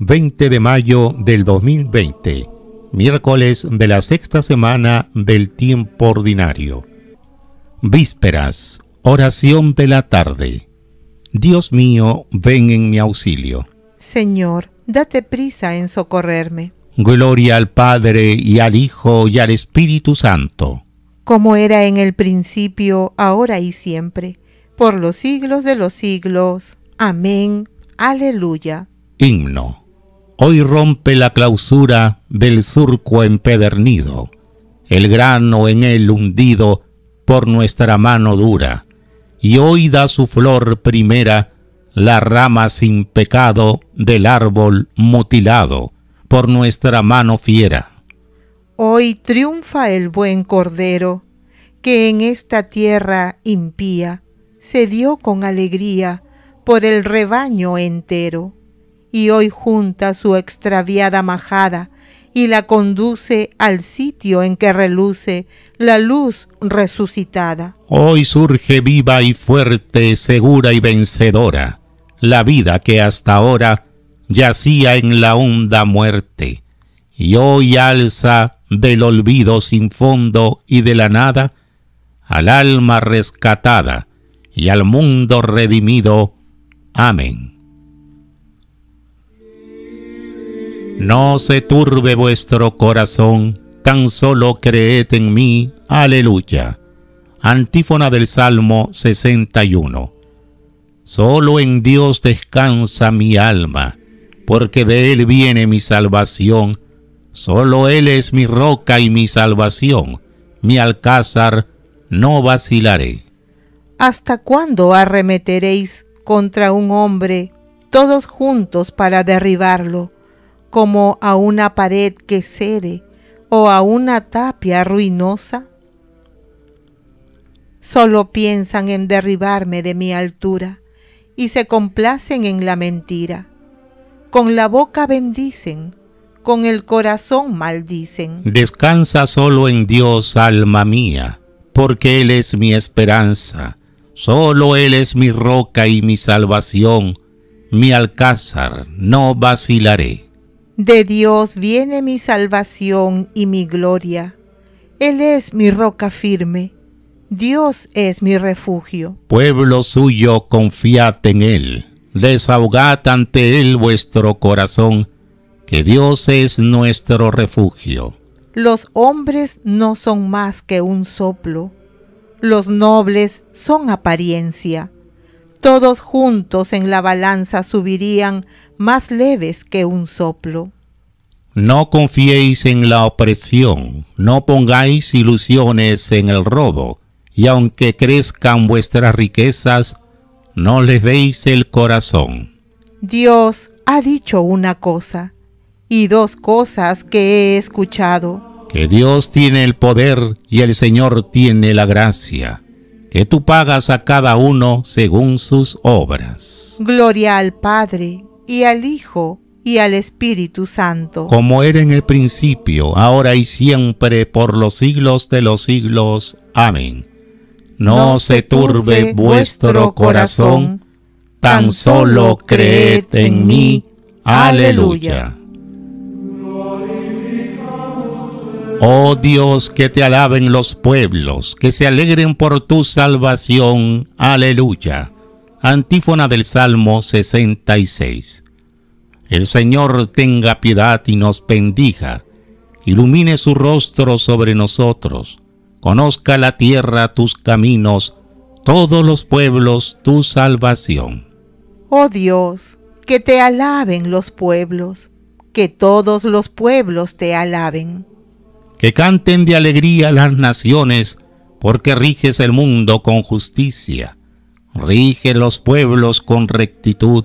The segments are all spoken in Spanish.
20 de mayo del 2020, miércoles de la sexta semana del tiempo ordinario. Vísperas, oración de la tarde. Dios mío, ven en mi auxilio. Señor, date prisa en socorrerme. Gloria al Padre y al Hijo y al Espíritu Santo. Como era en el principio, ahora y siempre, por los siglos de los siglos. Amén. Aleluya. Himno Hoy rompe la clausura del surco empedernido, el grano en él hundido por nuestra mano dura, y hoy da su flor primera la rama sin pecado del árbol mutilado por nuestra mano fiera. Hoy triunfa el buen Cordero, que en esta tierra impía se dio con alegría por el rebaño entero y hoy junta su extraviada majada y la conduce al sitio en que reluce la luz resucitada. Hoy surge viva y fuerte, segura y vencedora, la vida que hasta ahora yacía en la honda muerte, y hoy alza del olvido sin fondo y de la nada al alma rescatada y al mundo redimido. Amén. No se turbe vuestro corazón, tan solo creed en mí. Aleluya. Antífona del Salmo 61. Solo en Dios descansa mi alma, porque de Él viene mi salvación. Solo Él es mi roca y mi salvación. Mi alcázar, no vacilaré. ¿Hasta cuándo arremeteréis contra un hombre todos juntos para derribarlo? como a una pared que cede o a una tapia ruinosa? Solo piensan en derribarme de mi altura y se complacen en la mentira. Con la boca bendicen, con el corazón maldicen. Descansa solo en Dios, alma mía, porque Él es mi esperanza, solo Él es mi roca y mi salvación, mi alcázar, no vacilaré. De Dios viene mi salvación y mi gloria. Él es mi roca firme. Dios es mi refugio. Pueblo suyo, confiad en Él. Desahogad ante Él vuestro corazón, que Dios es nuestro refugio. Los hombres no son más que un soplo. Los nobles son apariencia todos juntos en la balanza subirían más leves que un soplo. No confiéis en la opresión, no pongáis ilusiones en el robo, y aunque crezcan vuestras riquezas, no les deis el corazón. Dios ha dicho una cosa, y dos cosas que he escuchado. Que Dios tiene el poder y el Señor tiene la gracia que tú pagas a cada uno según sus obras. Gloria al Padre, y al Hijo, y al Espíritu Santo. Como era en el principio, ahora y siempre, por los siglos de los siglos. Amén. No, se turbe vuestro corazón, tan solo creed en mí. Aleluya. Oh Dios, que te alaben los pueblos, que se alegren por tu salvación. Aleluya. Antífona del Salmo 66. El Señor tenga piedad y nos bendiga. Ilumine su rostro sobre nosotros. Conozca la tierra tus caminos, todos los pueblos tu salvación. Oh Dios, que te alaben los pueblos, que todos los pueblos te alaben que canten de alegría las naciones, porque riges el mundo con justicia, Rige los pueblos con rectitud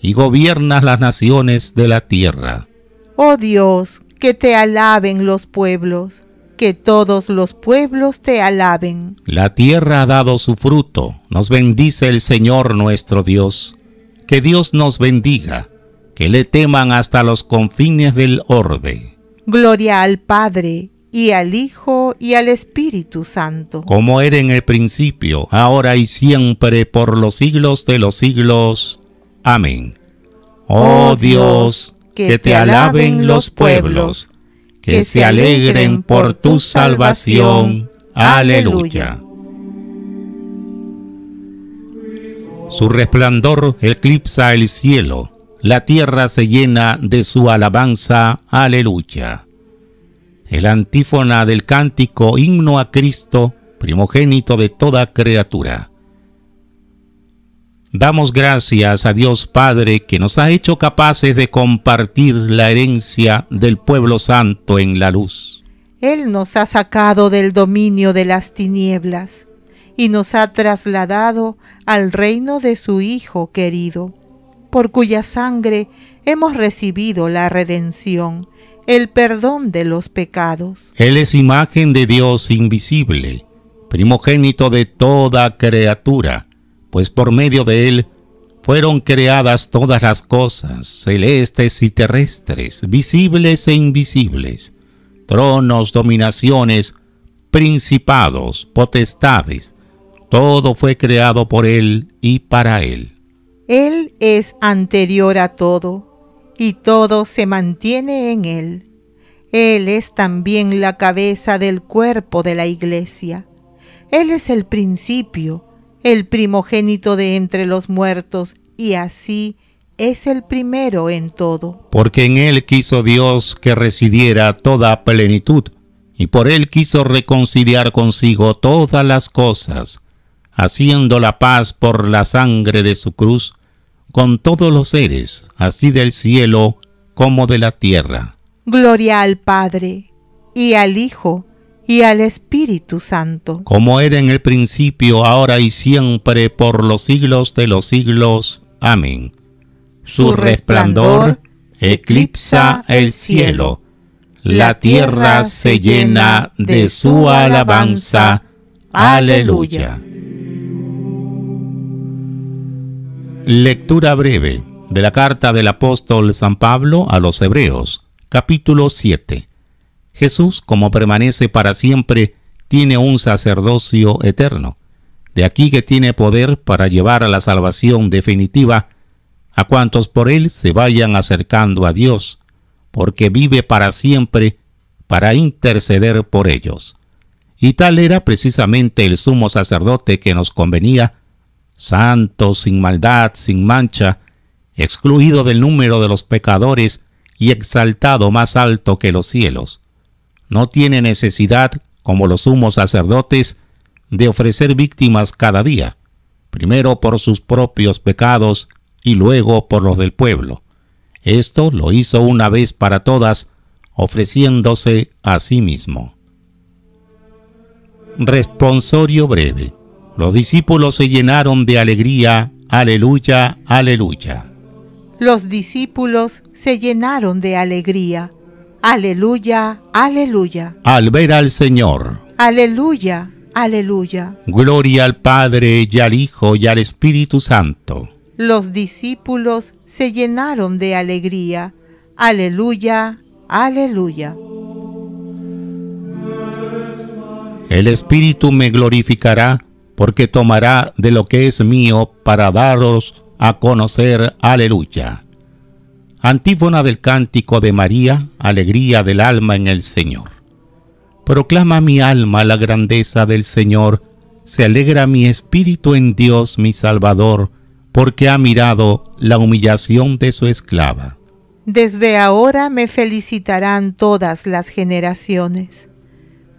y gobiernas las naciones de la tierra. Oh Dios, que te alaben los pueblos, que todos los pueblos te alaben. La tierra ha dado su fruto, nos bendice el Señor nuestro Dios. Que Dios nos bendiga, que le teman hasta los confines del orbe. Gloria al Padre y al Hijo y al Espíritu Santo. Como era en el principio, ahora y siempre, por los siglos de los siglos. Amén. Oh, oh Dios, que, te alaben los pueblos, que se alegren por tu salvación. Aleluya. Su resplandor eclipsa el cielo, la tierra se llena de su alabanza. Aleluya el antífona del cántico Himno a Cristo, primogénito de toda criatura. Damos gracias a Dios Padre que nos ha hecho capaces de compartir la herencia del pueblo santo en la luz. Él nos ha sacado del dominio de las tinieblas y nos ha trasladado al reino de su Hijo querido, por cuya sangre hemos recibido la redención el perdón de los pecados. Él es imagen de Dios invisible, primogénito de toda criatura, pues por medio de él fueron creadas todas las cosas, celestes y terrestres, visibles e invisibles, tronos, dominaciones, principados, potestades, todo fue creado por Él y para Él. Él es anterior a todo y todo se mantiene en Él. Él es también la cabeza del cuerpo de la iglesia. Él es el principio, el primogénito de entre los muertos, y así es el primero en todo. Porque en Él quiso Dios que residiera toda plenitud, y por Él quiso reconciliar consigo todas las cosas, haciendo la paz por la sangre de su cruz con todos los seres, así del cielo como de la tierra. Gloria al Padre, y al Hijo, y al Espíritu Santo. Como era en el principio, ahora y siempre, por los siglos de los siglos. Amén. Su, resplandor eclipsa el cielo. La tierra se llena de su alabanza. Aleluya. Lectura breve de la carta del apóstol San Pablo a los Hebreos, capítulo 7. Jesús, como permanece para siempre, tiene un sacerdocio eterno. De aquí que tiene poder para llevar a la salvación definitiva a cuantos por él se vayan acercando a Dios, porque vive para siempre para interceder por ellos. Y tal era precisamente el sumo sacerdote que nos convenía santo, sin maldad, sin mancha, excluido del número de los pecadores y exaltado más alto que los cielos. No tiene necesidad, como los sumos sacerdotes, de ofrecer víctimas cada día, primero por sus propios pecados y luego por los del pueblo. Esto lo hizo una vez para todas, ofreciéndose a sí mismo. Responsorio breve. Los discípulos se llenaron de alegría. Aleluya, aleluya. Los discípulos se llenaron de alegría. Aleluya, aleluya. Al ver al Señor. Aleluya, aleluya. Gloria al Padre y al Hijo y al Espíritu Santo. Los discípulos se llenaron de alegría. Aleluya, aleluya. El Espíritu me glorificará porque tomará de lo que es mío para daros a conocer. Aleluya. Antífona del cántico de María, alegría del alma en el Señor. Proclama mi alma la grandeza del Señor, se alegra mi espíritu en Dios mi Salvador, porque ha mirado la humillación de su esclava. Desde ahora me felicitarán todas las generaciones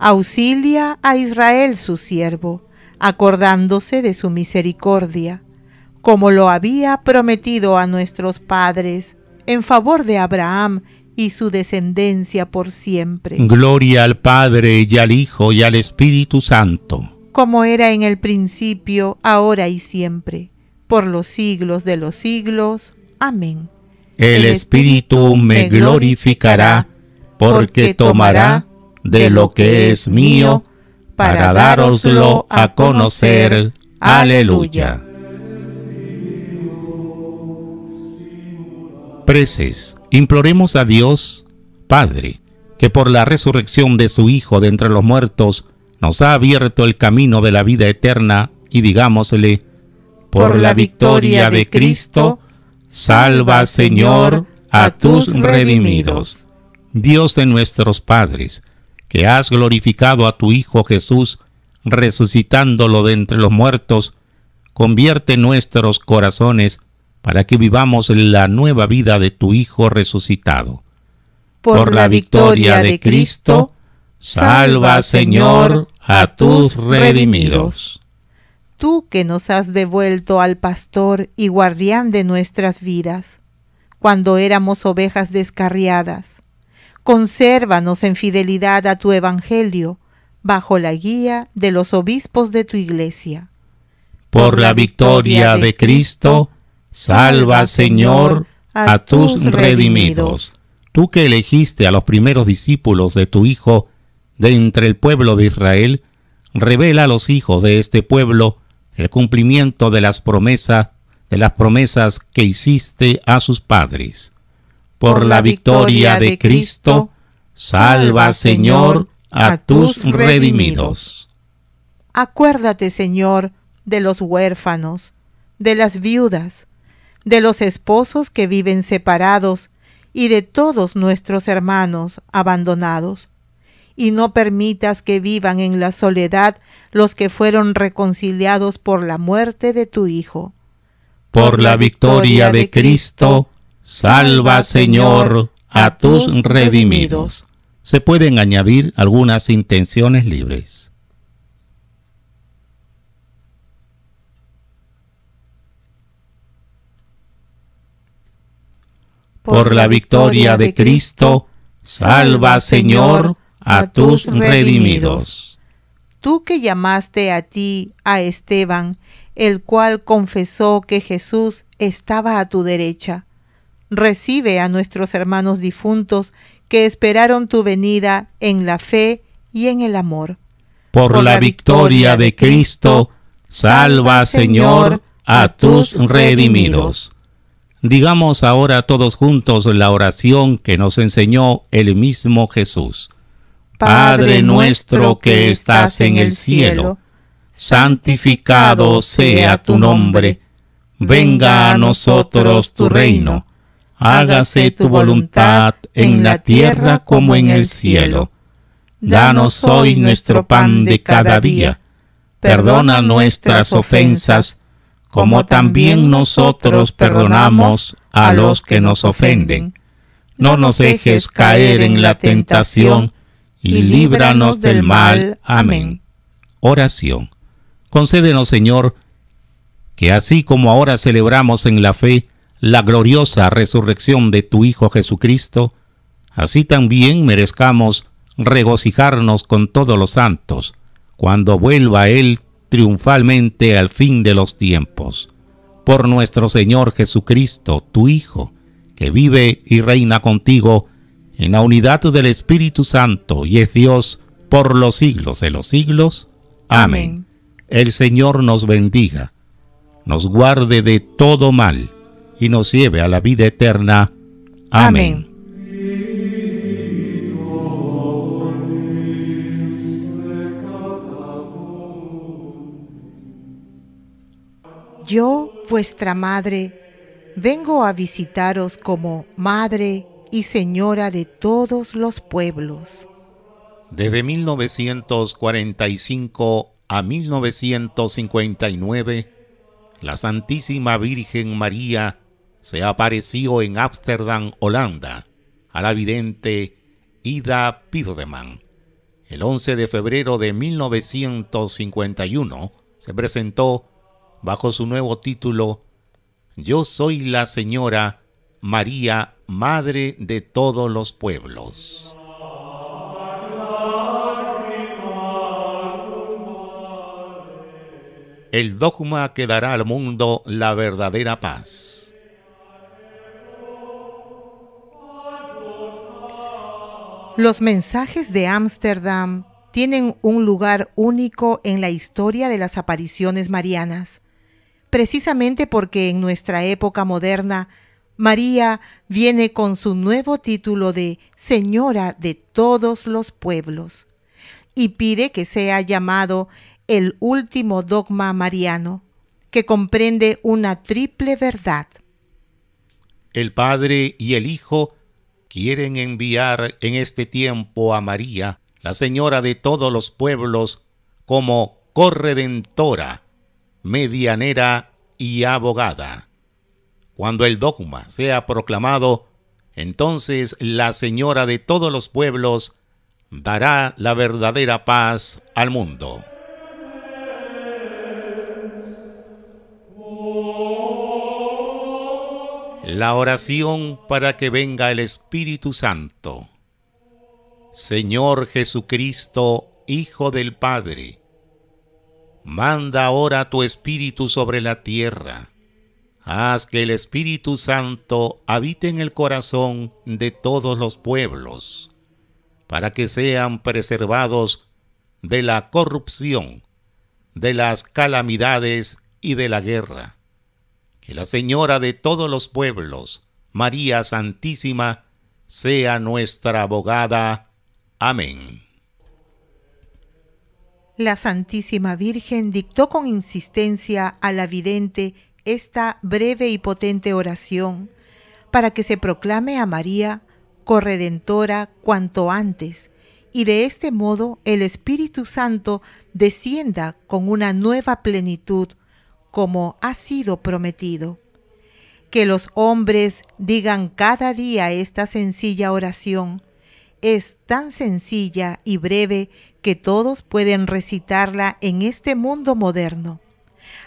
Auxilia a Israel su siervo, acordándose de su misericordia, como lo había prometido a nuestros padres, en favor de Abraham y su descendencia por siempre. Gloria al Padre y al Hijo y al Espíritu Santo. Como era en el principio, ahora y siempre, por los siglos de los siglos. Amén. El, Espíritu, me glorificará, porque tomará de lo que es mío para daroslo a conocer. Aleluya. Preces, imploremos a Dios, Padre, que por la resurrección de su Hijo de entre los muertos nos ha abierto el camino de la vida eterna y digámosle, por la victoria de Cristo, salva Señor a tus redimidos. Dios de nuestros padres, que has glorificado a tu Hijo Jesús, resucitándolo de entre los muertos, convierte nuestros corazones para que vivamos la nueva vida de tu Hijo resucitado. Por, la victoria, victoria de Cristo, salva, Señor, a tus redimidos. Tú que nos has devuelto al pastor y guardián de nuestras vidas, cuando éramos ovejas descarriadas, consérvanos en fidelidad a tu Evangelio, bajo la guía de los obispos de tu Iglesia. Por la victoria de Cristo, salva, Señor, a tus redimidos. Tú que elegiste a los primeros discípulos de tu Hijo de entre el pueblo de Israel, revela a los hijos de este pueblo el cumplimiento de las promesas de las promesas que hiciste a sus padres por la victoria de Cristo, salva, Señor, a tus redimidos. Acuérdate, Señor, de los huérfanos, de las viudas, de los esposos que viven separados y de todos nuestros hermanos abandonados. Y no permitas que vivan en la soledad los que fueron reconciliados por la muerte de tu Hijo. Por, la victoria de Cristo, Salva, Señor, a tus redimidos. Se pueden añadir algunas intenciones libres. Por la victoria de Cristo, salva, Señor, a tus redimidos. Tú que llamaste a ti a Esteban, el cual confesó que Jesús estaba a tu derecha Recibe a nuestros hermanos difuntos que esperaron tu venida en la fe y en el amor. Por, la, victoria de Cristo, salva, Señor, a tus redimidos. Digamos ahora todos juntos la oración que nos enseñó el mismo Jesús. Padre nuestro que estás en el cielo, santificado sea tu nombre, venga a nosotros tu reino hágase tu voluntad en la tierra como en el cielo. Danos hoy nuestro pan de cada día. Perdona nuestras ofensas, como también nosotros perdonamos a los que nos ofenden. No nos dejes caer en la tentación, y líbranos del mal. Amén. Oración. Concédenos, Señor, que así como ahora celebramos en la fe, la gloriosa resurrección de tu Hijo Jesucristo, así también merezcamos regocijarnos con todos los santos, cuando vuelva Él triunfalmente al fin de los tiempos. Por nuestro Señor Jesucristo, tu Hijo, que vive y reina contigo en la unidad del Espíritu Santo y es Dios por los siglos de los siglos. Amén. El Señor nos bendiga, nos guarde de todo mal y nos lleve a la vida eterna. Amén. Yo, vuestra madre, vengo a visitaros como madre y señora de todos los pueblos. Desde 1945 a 1959, la Santísima Virgen María se ha apareció en Ámsterdam, Holanda, a la vidente Ida Piedemann. El 11 de febrero de 1951 se presentó bajo su nuevo título Yo soy la señora María, Madre de todos los pueblos. El dogma que dará al mundo la verdadera paz. Los mensajes de Ámsterdam tienen un lugar único en la historia de las apariciones marianas, precisamente porque en nuestra época moderna María viene con su nuevo título de Señora de todos los pueblos y pide que sea llamado el último dogma mariano, que comprende una triple verdad. El Padre y el Hijo quieren enviar en este tiempo a María, la Señora de todos los pueblos, como corredentora, medianera y abogada. Cuando el dogma sea proclamado, entonces la Señora de todos los pueblos dará la verdadera paz al mundo. La oración para que venga el Espíritu Santo. Señor Jesucristo, Hijo del Padre, manda ahora tu Espíritu sobre la tierra. Haz que el Espíritu Santo habite en el corazón de todos los pueblos, para que sean preservados de la corrupción, de las calamidades y de la guerra la Señora de todos los pueblos, María Santísima, sea nuestra abogada. Amén. La Santísima Virgen dictó con insistencia a la vidente esta breve y potente oración para que se proclame a María corredentora cuanto antes, y de este modo el Espíritu Santo descienda con una nueva plenitud como ha sido prometido. Que los hombres digan cada día esta sencilla oración. Es tan sencilla y breve que todos pueden recitarla en este mundo moderno.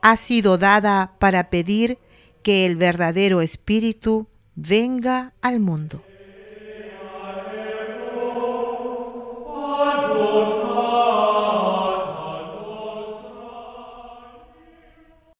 Ha sido dada para pedir que el verdadero Espíritu venga al mundo.